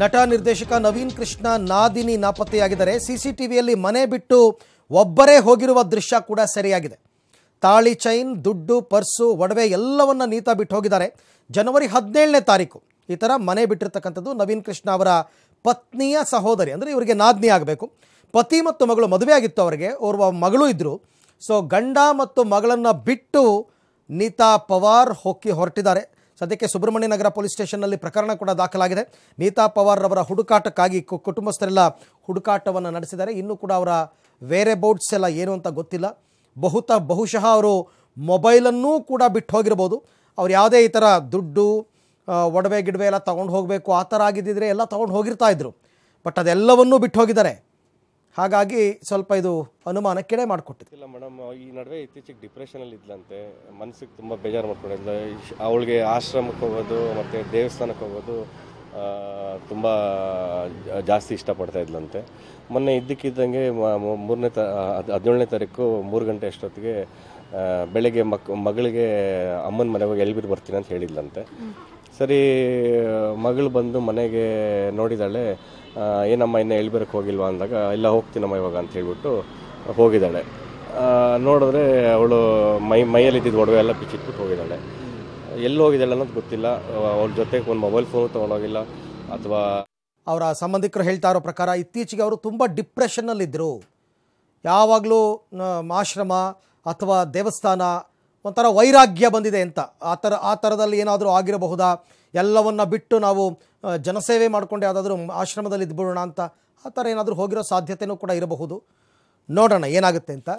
ನಟ ನಿರ್ದೇಶಕ ನವೀನ್ ಕೃಷ್ಣ ನಾದಿನಿ ನಾಪತ್ತೆಯಾಗಿದ್ದಾರೆ ಸಿಸಿಟಿವಿಯಲ್ಲಿ ಮನೆ ಬಿಟ್ಟು ಒಬ್ಬರೇ ಹೋಗಿರುವ ದೃಶ್ಯ ಕೂಡ ಸರಿಯಾಗಿದೆ ತಾಳಿ ಚೈನ್ ದುಡ್ಡು ಪರ್ಸು ಒಡವೆ ಎಲ್ಲವನ್ನು ನೀತಾ ಬಿಟ್ಟು ಹೋಗಿದ್ದಾರೆ ಜನವರಿ ಹದಿನೇಳನೇ ತಾರೀಕು ಈ ಥರ ಮನೆ ಬಿಟ್ಟಿರ್ತಕ್ಕಂಥದ್ದು ನವೀನ್ ಕೃಷ್ಣ ಅವರ ಪತ್ನಿಯ ಸಹೋದರಿ ಅಂದರೆ ಇವರಿಗೆ ನಾದಿನಿ ಆಗಬೇಕು ಪತಿ ಮತ್ತು ಮಗಳು ಮದುವೆ ಆಗಿತ್ತು ಅವರಿಗೆ ಓರ್ವ ಮಗಳು ಇದ್ದರು ಸೊ ಗಂಡ ಮತ್ತು ಮಗಳನ್ನು ಬಿಟ್ಟು ನೀತಾ ಪವಾರ್ ಹೊಕ್ಕಿ ಹೊರಟಿದ್ದಾರೆ ಸದ್ಯಕ್ಕೆ ಸುಬ್ರಹ್ಮಣ್ಯ ನಗರ ಪೊಲೀಸ್ ಸ್ಟೇಷನ್ನಲ್ಲಿ ಪ್ರಕರಣ ಕೂಡ ದಾಖಲಾಗಿದೆ ನೀತಾ ಪವಾರ್ ಅವರ ಹುಡುಕಾಟಕ್ಕಾಗಿ ಕುಟುಂಬಸ್ಥರೆಲ್ಲ ಹುಡುಕಾಟವನ್ನು ನಡೆಸಿದ್ದಾರೆ ಇನ್ನೂ ಕೂಡ ಅವರ ವೇರೆ ಬೌಟ್ಸ್ ಎಲ್ಲ ಏನು ಅಂತ ಗೊತ್ತಿಲ್ಲ ಬಹುತ ಬಹುಶಃ ಅವರು ಮೊಬೈಲನ್ನೂ ಕೂಡ ಬಿಟ್ಟು ಹೋಗಿರ್ಬೋದು ಅವ್ರು ಯಾವುದೇ ಈ ಥರ ದುಡ್ಡು ಒಡವೆ ಗಿಡವೆ ಎಲ್ಲ ತೊಗೊಂಡು ಹೋಗಬೇಕು ಆ ಥರ ಆಗಿದ್ದಿದ್ರೆ ಎಲ್ಲ ತೊಗೊಂಡು ಹೋಗಿರ್ತಾ ಇದ್ರು ಬಟ್ ಅದೆಲ್ಲವನ್ನೂ ಬಿಟ್ಟು ಹೋಗಿದ್ದಾರೆ ಹಾಗಾಗಿ ಸ್ವಲ್ಪ ಇದು ಅನುಮಾನಕ್ಕೆಡೆ ಮಾಡಿಕೊಟ್ಟಿತ್ತು ಇಲ್ಲ ಮೇಡಮ್ ಈ ನಡುವೆ ಇತ್ತೀಚೆಗೆ ಡಿಪ್ರೆಷನಲ್ಲಿ ಇದ್ಲಂತೆ ಮನಸ್ಸಿಗೆ ತುಂಬ ಬೇಜಾರು ಮಾಡ್ಕೊಂಡಿದ್ದೆ ಅವಳಿಗೆ ಆಶ್ರಮಕ್ಕೆ ಹೋಗೋದು ಮತ್ತು ದೇವಸ್ಥಾನಕ್ಕೆ ಹೋಗೋದು ತುಂಬ ಜಾಸ್ತಿ ಇಷ್ಟಪಡ್ತಾ ಇದ್ಲಂತೆ ಮೊನ್ನೆ ಇದ್ದಕ್ಕಿದ್ದಂಗೆ ಮೂರನೇ ತ ಹದಿನೇಳನೇ ತಾರೀಕು ಮೂರು ಗಂಟೆ ಅಷ್ಟೊತ್ತಿಗೆ ಬೆಳಗ್ಗೆ ಮಕ್ ಮಗಳಿಗೆ ಅಮ್ಮನ ಮನೆ ಹೋಗಿ ಬರ್ತೀನಿ ಅಂತ ಹೇಳಿದ್ಲಂತೆ ಸರಿ ಮಗಳು ಬಂದು ಮನೆಗೆ ನೋಡಿದಾಳೆ ಏನಮ್ಮ ಇನ್ನು ಎಲ್ಬಿರಕ್ಕೆ ಹೋಗಿಲ್ವಾ ಅಂದಾಗ ಇಲ್ಲ ಹೋಗ್ತೀನಮ್ಮ ಇವಾಗ ಅಂತ ಹೇಳಿಬಿಟ್ಟು ಹೋಗಿದ್ದಾಳೆ ನೋಡಿದ್ರೆ ಅವಳು ಮೈ ಮೈಯಲ್ಲಿ ಇದ್ದಿದ್ದು ಒಡವೆ ಎಲ್ಲ ಬಿಚ್ಚಿಟ್ಬಿಟ್ಟು ಹೋಗಿದ್ದಾಳೆ ಎಲ್ಲಿ ಹೋಗಿದ್ದಾಳೆ ಅನ್ನೋದು ಗೊತ್ತಿಲ್ಲ ಅವ್ರ ಜೊತೆಗೆ ಒಂದು ಮೊಬೈಲ್ ಫೋನ್ ತೊಗೊಂಡೋಗಿಲ್ಲ ಅಥವಾ ಅವರ ಸಂಬಂಧಿಕರು ಹೇಳ್ತಾ ಇರೋ ಪ್ರಕಾರ ಇತ್ತೀಚೆಗೆ ಅವರು ತುಂಬ ಡಿಪ್ರೆಷನ್ನಲ್ಲಿದ್ದರು ಯಾವಾಗಲೂ ಆಶ್ರಮ ಅಥವಾ ದೇವಸ್ಥಾನ ಒಂಥರ ವೈರಾಗ್ಯ ಬಂದಿದೆ ಅಂತ ಆ ಥರ ಆ ಥರದಲ್ಲಿ ಏನಾದರೂ ಆಗಿರಬಹುದಾ ಎಲ್ಲವನ್ನ ಬಿಟ್ಟು ನಾವು ಜನಸೇವೆ ಮಾಡ್ಕೊಂಡು ಯಾವುದಾದ್ರೂ ಆಶ್ರಮದಲ್ಲಿ ಇದ್ಬಿಡೋಣ ಅಂತ ಆ ಥರ ಏನಾದರೂ ಹೋಗಿರೋ ಸಾಧ್ಯತೆಯೂ ಕೂಡ ಇರಬಹುದು ನೋಡೋಣ ಏನಾಗುತ್ತೆ ಅಂತ